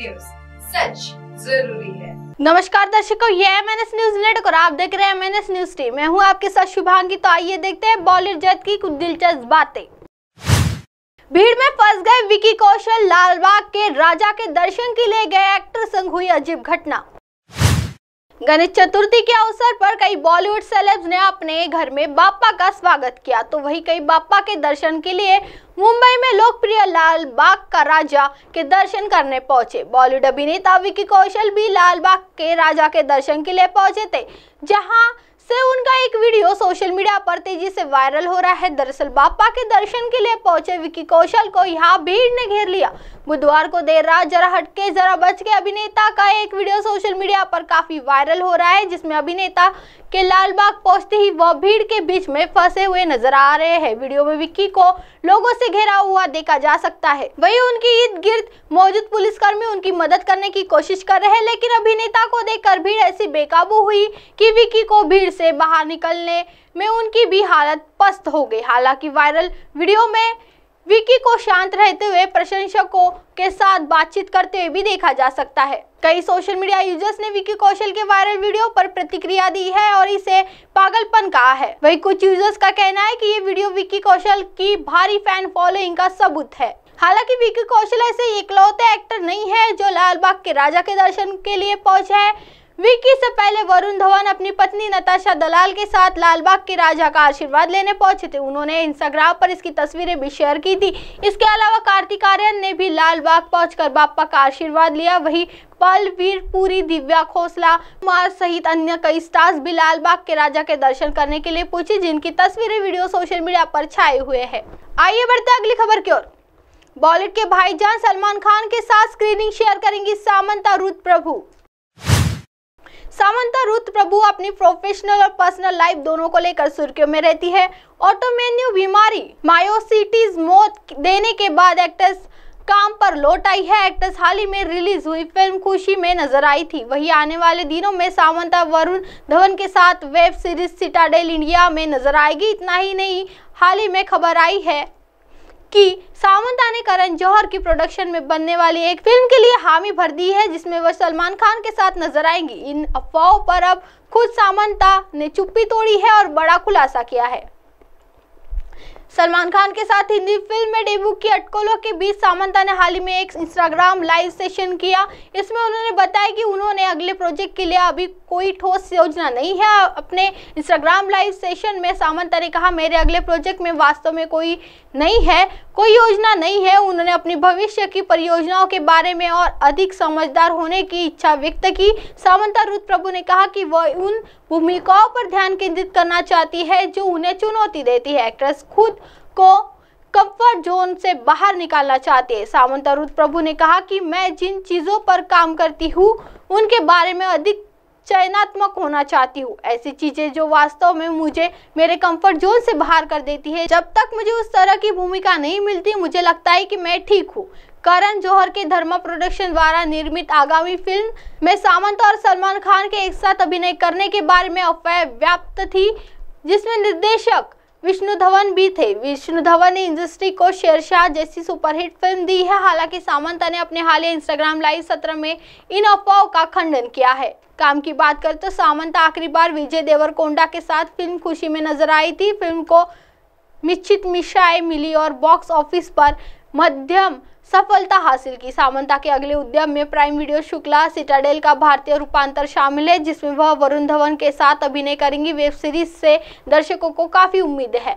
news सच जरूरी है नमस्कार दर्शकों ये M N S news network और आप देख रहे हैं M N S news team मैं हूँ आपके साथ शुभांगी तो आइए देखते हैं बॉलीवुड जगत की कुछ दिलचस्प बातें भीड़ में फंस गए विकी कौशल लालबाग के राजा के दर्शन के लिए गए एक्टर संग हुई अजीब घटना गणेश चतुर्थी के अवसर पर कई बॉलीवुड सेलेब्स ने अपने घर में बापा का स्वागत किया तो वहीं कई बापा के दर्शन के लिए मुंबई में लोकप्रिय लाल बाग का राजा के दर्शन करने पहुंचे बॉलीवुड अभिनेता विकी कौशल भी लाल बाग के राजा के दर्शन के लिए पहुंचे थे जहां से उनका एक वीडियो सोशल मीडिया पर तेजी से वायरल हो रहा है दरअसल बापा के दर्शन के लिए पहुंचे विकी कौशल को यहाँ भीड़ ने घेर लिया बुधवार को देर रात जरा हटके जरा बच के अभिनेता का एक वीडियो सोशल मीडिया पर काफी वायरल हो रहा है जिसमें अभिनेता के लालबाग पहुंचते ही वह भीड़ के बीच में फंसे हुए नजर आ रहे हैं वीडियो में विक्की को लोगों से घेरा हुआ देखा जा सकता है वही उनकी इर्द गिर्द मौजूद पुलिसकर्मी उनकी मदद करने की कोशिश कर रहे हैं लेकिन अभिनेता को देखकर भीड़ ऐसी बेकाबू हुई की विक्की को भीड़ से बाहर निकलने में उनकी भी हालत पस्त हो गई हालांकि वायरल वीडियो में विकी को शांत रहते हुए प्रशंसकों के साथ बातचीत करते हुए भी देखा जा सकता है कई सोशल मीडिया यूजर्स ने विकी कौशल के वायरल वीडियो पर प्रतिक्रिया दी है और इसे पागलपन कहा है वही कुछ यूजर्स का कहना है कि ये वीडियो विकी कौशल की भारी फैन फॉलोइंग का सबूत है हालांकि विकी कौशल ऐसे इकलौते एक्टर नहीं है जो लालबाग के राजा के दर्शन के लिए पहुंचे है वीकी से पहले वरुण धवन अपनी पत्नी नताशा दलाल के साथ लालबाग के राजा का आशीर्वाद लेने पहुंचे थे उन्होंने इंस्टाग्राम पर इसकी तस्वीरें भी शेयर की थी इसके अलावा कार्तिक आर्यन ने भी लालबाग पहुंचकर बापा का आशीर्वाद लिया वही पल पूरी दिव्या खोसला मार सहित अन्य कई स्टार्स भी लालबाग के राजा के दर्शन करने के लिए पूछी जिनकी तस्वीरें वीडियो सोशल मीडिया पर छाए हुए है आइए बढ़ते अगली खबर की ओर बॉलीवुड के भाईजान सलमान खान के साथ स्क्रीनिंग शेयर करेंगी सामंता रुद प्रभु सामंता रुत प्रभु अपनी प्रोफेशनल और पर्सनल लाइफ दोनों को लेकर सुर्खियों में रहती है ऑटोमेन्यू बीमारी मायोसिटीज मौत देने के बाद एक्ट्रेस काम पर लौट आई है एक्ट्रेस हाल ही में रिलीज हुई फिल्म खुशी में नजर आई थी वहीं आने वाले दिनों में सामंता वरुण धवन के साथ वेब सीरीज सिटाडेल इंडिया में नजर आएगी इतना ही नहीं हाल ही में खबर आई है कि सावंता ने करण जौहर की प्रोडक्शन में बनने वाली एक फिल्म के लिए हामी भर दी है जिसमें वह सलमान खान के साथ नजर आएंगी इन अफवाहों पर अब खुद सामंता ने चुप्पी तोड़ी है और बड़ा खुलासा किया है सलमान खान के साथ हिंदी फिल्म में डेब्यू की अटकलों के बीच सामंता ने हाल ही में एक इंस्टाग्राम लाइव सेशन किया इसमें उन्होंने बताया कि उन्होंने अगले प्रोजेक्ट के लिए अभी कोई ठोस योजना नहीं है अपने इंस्टाग्राम लाइव सेशन में सामंता ने कहा मेरे अगले प्रोजेक्ट में वास्तव में कोई नहीं है कोई योजना नहीं है उन्होंने अपने भविष्य की परियोजनाओं के बारे में और अधिक समझदार होने की इच्छा व्यक्त की सामंता रुद प्रभु ने कहा कि वह उन भूमिकाओं पर ध्यान केंद्रित करना चाहती है जो उन्हें चुनौती देती है एक्ट्रेस खुद को कंफर्ट जोन से बाहर निकालना चाहते हैं सामंता अरुद प्रभु ने कहा कि मैं जिन चीज़ों पर काम करती हूँ उनके बारे में अधिक चयनात्मक होना चाहती हूँ ऐसी चीज़ें जो वास्तव में मुझे मेरे कंफर्ट जोन से बाहर कर देती है जब तक मुझे उस तरह की भूमिका नहीं मिलती मुझे लगता है कि मैं ठीक हूँ करण जौहर के धर्मा प्रोडक्शन द्वारा निर्मित आगामी फिल्म में सामंत और सलमान खान के एक साथ अभिनय करने के बारे में अफवाह व्याप्त थी जिसमें निर्देशक विष्णु धवन भी थे विष्णु धवन ने इंडस्ट्री को शेरशाह जैसी सुपरहिट फिल्म दी है हालांकि सामंता ने अपने हालिया इंस्टाग्राम लाइव सत्र में इन अफवाहों का खंडन किया है काम की बात करें तो सामंता आखिरी बार विजय देवरकोंडा के साथ फिल्म खुशी में नजर आई थी फिल्म को निश्चित मिशाएं मिली और बॉक्स ऑफिस पर मध्यम सफलता हासिल की सामंता के अगले उद्यम में प्राइम वीडियो शुक्ला सिटाडेल का भारतीय रूपांतर शामिल है जिसमें वह वरुण धवन के साथ अभिनय करेंगी वेब सीरीज से दर्शकों को काफी उम्मीद है